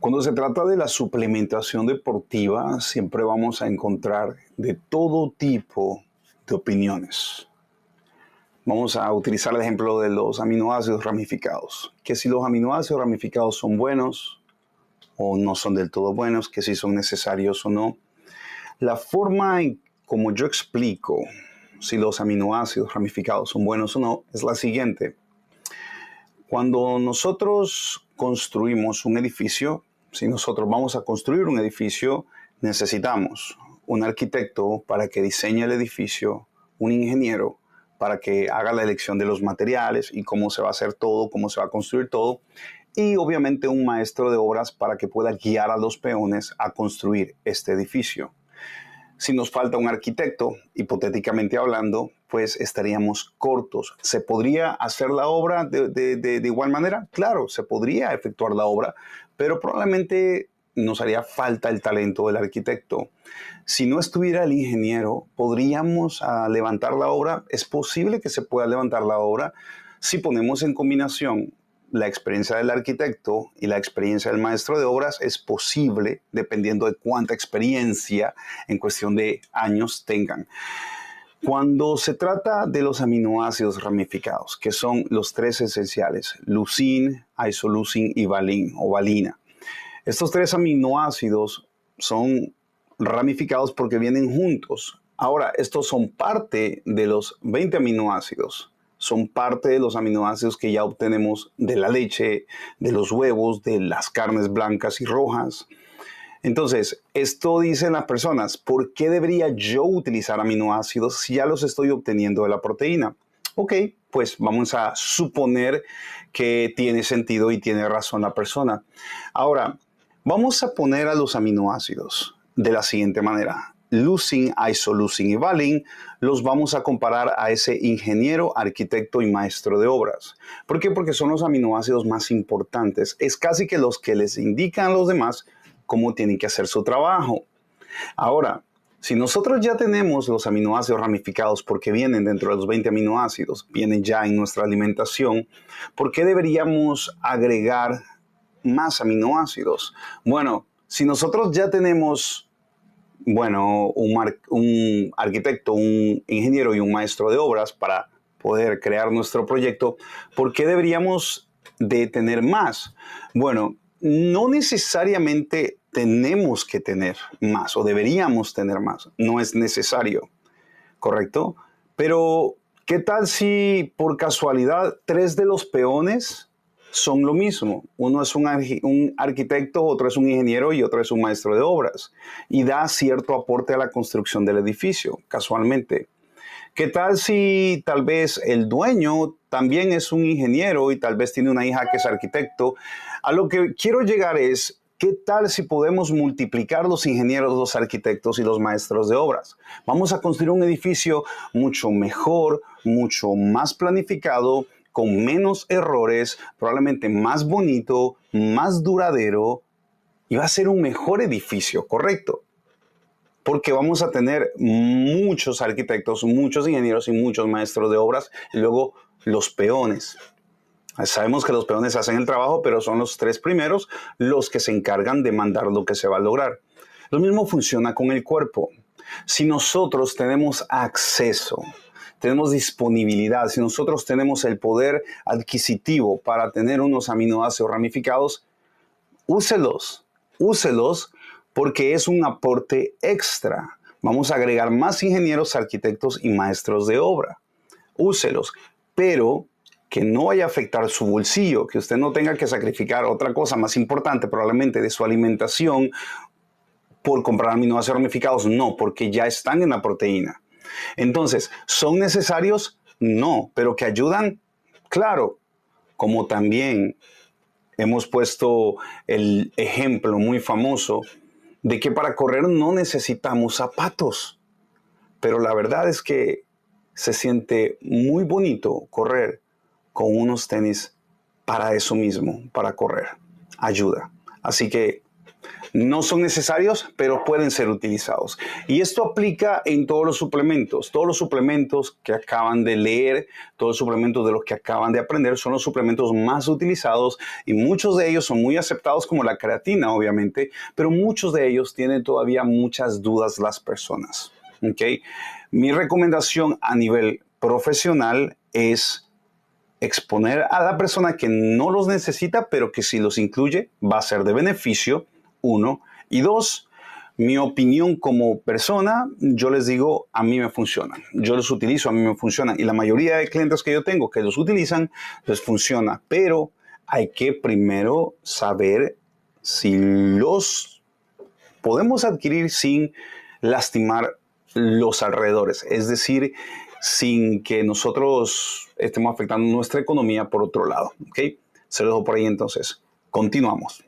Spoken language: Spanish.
Cuando se trata de la suplementación deportiva, siempre vamos a encontrar de todo tipo de opiniones. Vamos a utilizar el ejemplo de los aminoácidos ramificados, que si los aminoácidos ramificados son buenos o no son del todo buenos, que si son necesarios o no. La forma en como yo explico si los aminoácidos ramificados son buenos o no es la siguiente. Cuando nosotros construimos un edificio, si nosotros vamos a construir un edificio, necesitamos un arquitecto para que diseñe el edificio, un ingeniero para que haga la elección de los materiales y cómo se va a hacer todo, cómo se va a construir todo, y obviamente un maestro de obras para que pueda guiar a los peones a construir este edificio. Si nos falta un arquitecto, hipotéticamente hablando, pues estaríamos cortos. ¿Se podría hacer la obra de, igual manera? Claro, se podría efectuar la obra, pero probablemente nos haría falta el talento del arquitecto. Si no estuviera el ingeniero, ¿podríamos ah, levantar la obra? Es posible que se pueda levantar la obra si ponemos en combinación la experiencia del arquitecto y la experiencia del maestro de obras es posible dependiendo de cuánta experiencia en cuestión de años tengan. Cuando se trata de los aminoácidos ramificados, que son los tres esenciales, lucin, isolucin y valin o valina. Estos tres aminoácidos son ramificados porque vienen juntos. Ahora, estos son parte de los 20 aminoácidos son parte de los aminoácidos que ya obtenemos de la leche, de los huevos, de las carnes blancas y rojas. Entonces, esto dicen las personas, ¿por qué debería yo utilizar aminoácidos si ya los estoy obteniendo de la proteína? Ok, pues vamos a suponer que tiene sentido y tiene razón la persona. Ahora, vamos a poner a los aminoácidos de la siguiente manera. Lucin, Isolucin y Valin, los vamos a comparar a ese ingeniero, arquitecto y maestro de obras. ¿Por qué? Porque son los aminoácidos más importantes. Es casi que los que les indican a los demás cómo tienen que hacer su trabajo. Ahora, si nosotros ya tenemos los aminoácidos ramificados porque vienen dentro de los 20 aminoácidos, vienen ya en nuestra alimentación, ¿por qué deberíamos agregar más aminoácidos? Bueno, si nosotros ya tenemos bueno, un, arquitecto, un ingeniero y un maestro de obras para poder crear nuestro proyecto, ¿por qué deberíamos de tener más? Bueno, no necesariamente tenemos que tener más o deberíamos tener más, no es necesario, ¿correcto? Pero, ¿qué tal si por casualidad tres de los peones son lo mismo. Uno es un, arquitecto, otro es un ingeniero y otro es un maestro de obras. Y da cierto aporte a la construcción del edificio, casualmente. ¿Qué tal si tal vez el dueño también es un ingeniero y tal vez tiene una hija que es arquitecto? A lo que quiero llegar es, ¿qué tal si podemos multiplicar los ingenieros, los arquitectos y los maestros de obras? Vamos a construir un edificio mucho mejor, mucho más planificado, con menos errores, probablemente más bonito, más duradero y va a ser un mejor edificio, ¿correcto? Porque vamos a tener muchos arquitectos, muchos ingenieros y muchos maestros de obras y luego los peones. Sabemos que los peones hacen el trabajo, pero son los tres primeros los que se encargan de mandar lo que se va a lograr. Lo mismo funciona con el cuerpo. Si nosotros tenemos acceso tenemos disponibilidad, si nosotros tenemos el poder adquisitivo para tener unos aminoácidos ramificados, úselos, úselos porque es un aporte extra. Vamos a agregar más ingenieros, arquitectos y maestros de obra. Úselos, pero que no vaya a afectar su bolsillo, que usted no tenga que sacrificar otra cosa más importante probablemente de su alimentación por comprar aminoácidos ramificados, no, porque ya están en la proteína. Entonces, ¿son necesarios? No, pero que ayudan, claro, como también hemos puesto el ejemplo muy famoso de que para correr no necesitamos zapatos, pero la verdad es que se siente muy bonito correr con unos tenis para eso mismo, para correr. Ayuda. Así que no son necesarios, pero pueden ser utilizados. Y esto aplica en todos los suplementos. Todos los suplementos que acaban de leer, todos los suplementos de los que acaban de aprender son los suplementos más utilizados y muchos de ellos son muy aceptados como la creatina, obviamente, pero muchos de ellos tienen todavía muchas dudas las personas. Mi recomendación a nivel profesional es exponer a la persona que no los necesita, pero que si los incluye va a ser de beneficio uno. Y dos, mi opinión como persona, yo les digo, a mí me funcionan. Yo los utilizo, a mí me funcionan. Y la mayoría de clientes que yo tengo que los utilizan, les funciona. Pero hay que primero saber si los podemos adquirir sin lastimar los alrededores. Es decir, sin que nosotros estemos afectando nuestra economía por otro lado. ¿Ok? Se lo dejo por ahí entonces. Continuamos.